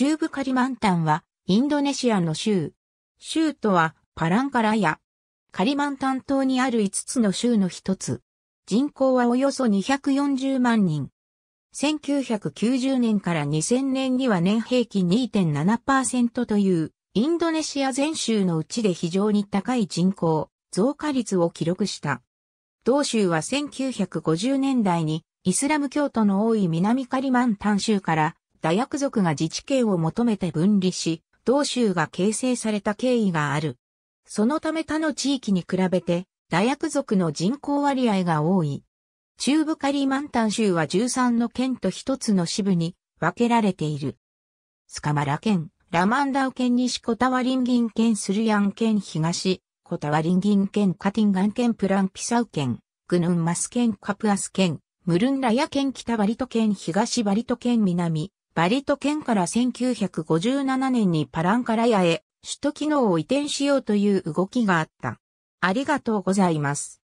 中部カリマンタンは、インドネシアの州。州とは、パランカラヤ。カリマンタン島にある5つの州の一つ。人口はおよそ240万人。1990年から2000年には年平均2.7%という、インドネシア全州のうちで非常に高い人口、増加率を記録した。同州は1950年代に、イスラム教徒の多い南カリマンタン州から大ヤ族が自治権を求めて分離し、同州が形成された経緯がある。そのため他の地域に比べて、大ヤ族の人口割合が多い。中部カリマンタン州は13の県と1つの支部に分けられている。スカマラ県、ラマンダウ県西コタワリンギン県スルヤン県東、コタワリンギン県カティンガン県プランピサウ県、グヌンマス県カプアス県、ムルンラヤ県北バリト県東バリト県南、バリト県から1957年にパランカラヤへ首都機能を移転しようという動きがあった。ありがとうございます。